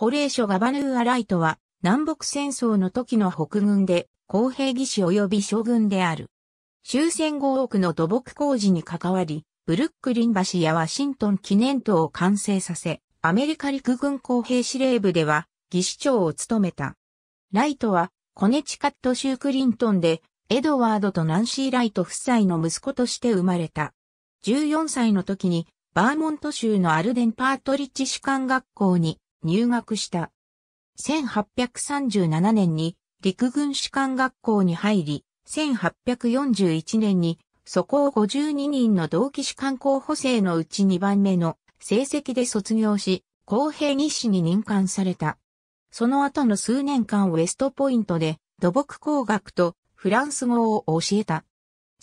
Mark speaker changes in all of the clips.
Speaker 1: 保冷所ガバヌーア・ライトは、南北戦争の時の北軍で、公平義士及び将軍である。終戦後多くの土木工事に関わり、ブルックリン橋やワシントン記念塔を完成させ、アメリカ陸軍公平司令部では、技師長を務めた。ライトは、コネチカット州クリントンで、エドワードとナンシー・ライト夫妻の息子として生まれた。14歳の時に、バーモント州のアルデン・パートリッジ士官学校に入学した。1837年に陸軍士官学校に入り、1841年にそこを52人の同期士官候補生のうち2番目の成績で卒業し、公平日誌に任官された。その後の数年間ウェストポイントで土木工学とフランス語を教えた。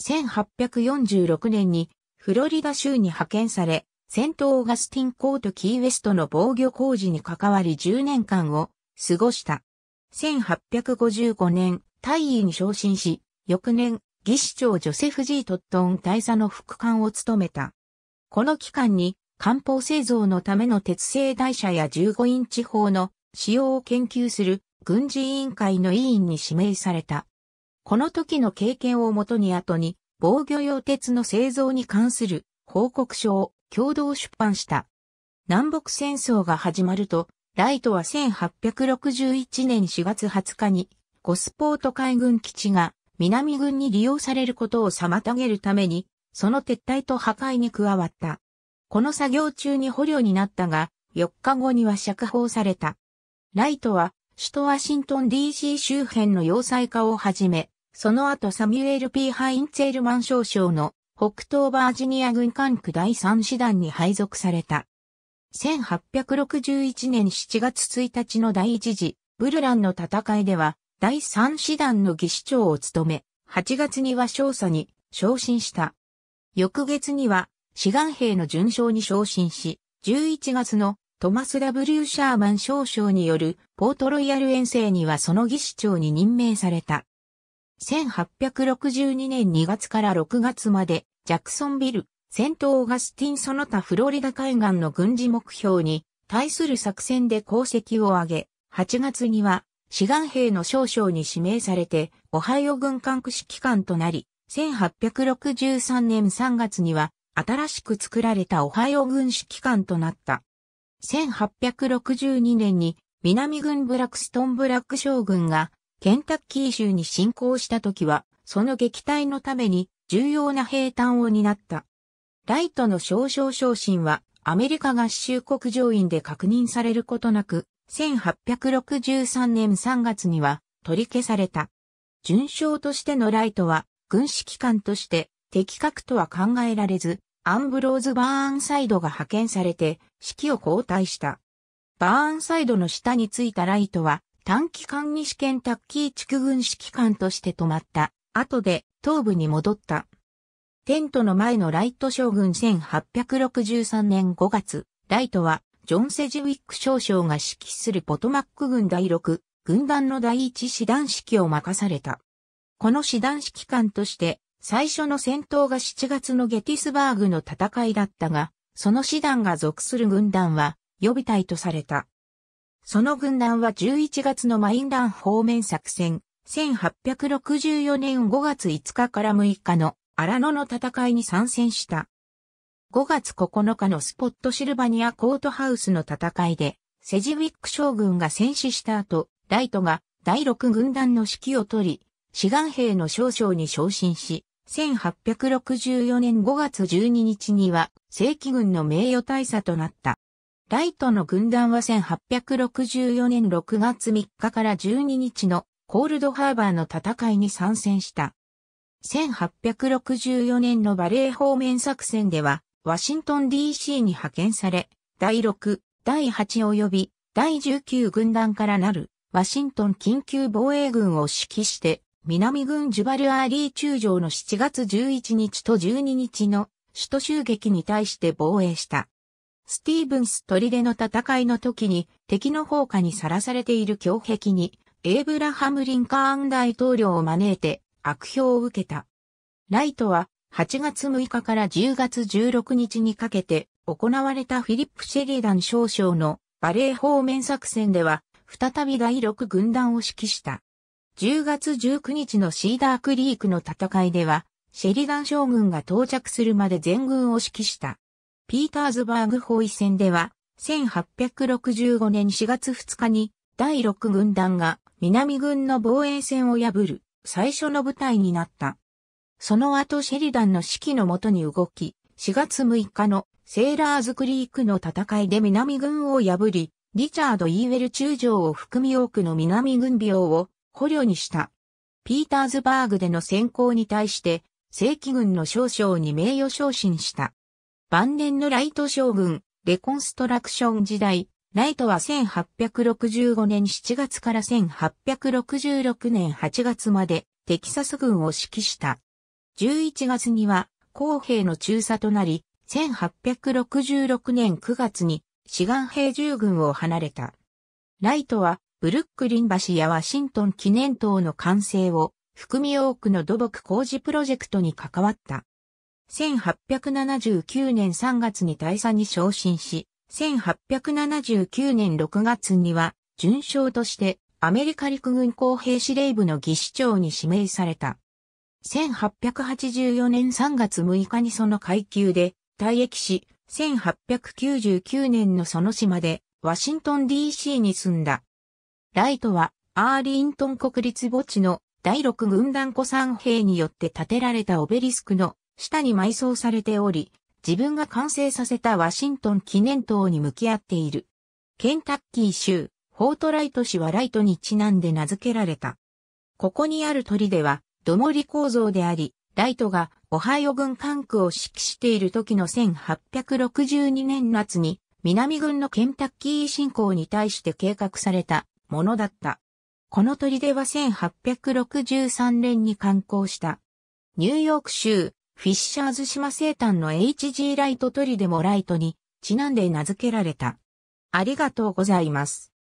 Speaker 1: 1846年にフロリダ州に派遣され、セント・オーガスティン・コート・キーウェストの防御工事に関わり10年間を過ごした。1855年、大尉に昇進し、翌年、義士長ジョセフ・ジー・トットン大佐の副官を務めた。この期間に、漢方製造のための鉄製台車や15インチ砲の使用を研究する軍事委員会の委員に指名された。この時の経験をもとに後に防御用鉄の製造に関する報告書を共同出版した。南北戦争が始まると、ライトは1861年4月20日に、ゴスポート海軍基地が南軍に利用されることを妨げるために、その撤退と破壊に加わった。この作業中に捕虜になったが、4日後には釈放された。ライトは、首都ワシントン DC 周辺の要塞化をはじめ、その後サミュエル・ P・ ハインツェルマン少将の北東バージニア軍管区第3師団に配属された。1861年7月1日の第一次ブルランの戦いでは第3師団の技士長を務め、8月には少佐に昇進した。翌月には志願兵の順将に昇進し、11月のトマス・ダブー・シャーマン少将によるポートロイヤル遠征にはその技士長に任命された。1862年2月から6月まで、ジャクソンビル、戦闘オーガスティン・その他フロリダ海岸の軍事目標に対する作戦で功績を挙げ、8月には、志願兵の少将に指名されて、オハイオ軍管区指揮官となり、1863年3月には、新しく作られたオハイオ軍指揮官となった。1862年に、南軍ブラックストンブラック将軍がケンタッキー州に侵攻した時は、その撃退のために重要な兵端を担った。ライトの少々昇進は、アメリカ合衆国上院で確認されることなく、1863年3月には取り消された。順将としてのライトは、軍指揮官として的確とは考えられず、アンブローズ・バーンサイドが派遣されて指揮を交代した。バーンサイドの下についたライトは短期間に試験タッキー地区軍指揮官として泊まった。後で東部に戻った。テントの前のライト将軍1863年5月、ライトはジョン・セジウィック少将が指揮するポトマック軍第6、軍団の第1師団指揮を任された。この師団指揮官として最初の戦闘が7月のゲティスバーグの戦いだったが、その師団が属する軍団は予備隊とされた。その軍団は11月のマインラン方面作戦、1864年5月5日から6日の荒野の戦いに参戦した。5月9日のスポットシルバニアコートハウスの戦いで、セジウィック将軍が戦死した後、ライトが第6軍団の指揮を取り、志願兵の少将に昇進し、1864年5月12日には正規軍の名誉大佐となった。ライトの軍団は1864年6月3日から12日のコールドハーバーの戦いに参戦した。1864年のバレー方面作戦では、ワシントン DC に派遣され、第6、第8及び第19軍団からなるワシントン緊急防衛軍を指揮して、南軍ジュバルアーリー中将の7月11日と12日の首都襲撃に対して防衛した。スティーブンス砦の戦いの時に敵の放火にさらされている強壁にエイブラハム・リンカーン大統領を招いて悪評を受けた。ライトは8月6日から10月16日にかけて行われたフィリップ・シェリダン少将のバレー方面作戦では再び第6軍団を指揮した。10月19日のシーダークリークの戦いではシェリダン将軍が到着するまで全軍を指揮した。ピーターズバーグ包囲戦では、1865年4月2日に、第6軍団が南軍の防衛線を破る最初の部隊になった。その後シェリダンの指揮のもとに動き、4月6日のセーラーズクリークの戦いで南軍を破り、リチャード・イーウェル中将を含み多くの南軍病を捕虜にした。ピーターズバーグでの先行に対して、正規軍の少将に名誉昇進した。晩年のライト将軍、レコンストラクション時代、ライトは1865年7月から1866年8月までテキサス軍を指揮した。11月には公兵の中佐となり、1866年9月に志願兵従軍を離れた。ライトはブルックリン橋やワシントン記念塔の完成を含み多くの土木工事プロジェクトに関わった。1879年3月に大佐に昇進し、1879年6月には、順将としてアメリカ陸軍工兵司令部の技師長に指名された。1884年3月6日にその階級で退役し、1899年のその島でワシントン DC に住んだ。ライトはアーリントン国立墓地の第6軍団古参兵によって建てられたオベリスクの下に埋葬されており、自分が完成させたワシントン記念塔に向き合っている。ケンタッキー州、フォートライト市はライトにちなんで名付けられた。ここにある砦は、どもり構造であり、ライトがオハイオ軍管区を指揮している時の1862年夏に、南軍のケンタッキー侵攻に対して計画されたものだった。この砦は1863年に観光した。ニューヨーク州フィッシャーズ島生誕の HG ライトトリデモライトにちなんで名付けられた。ありがとうございます。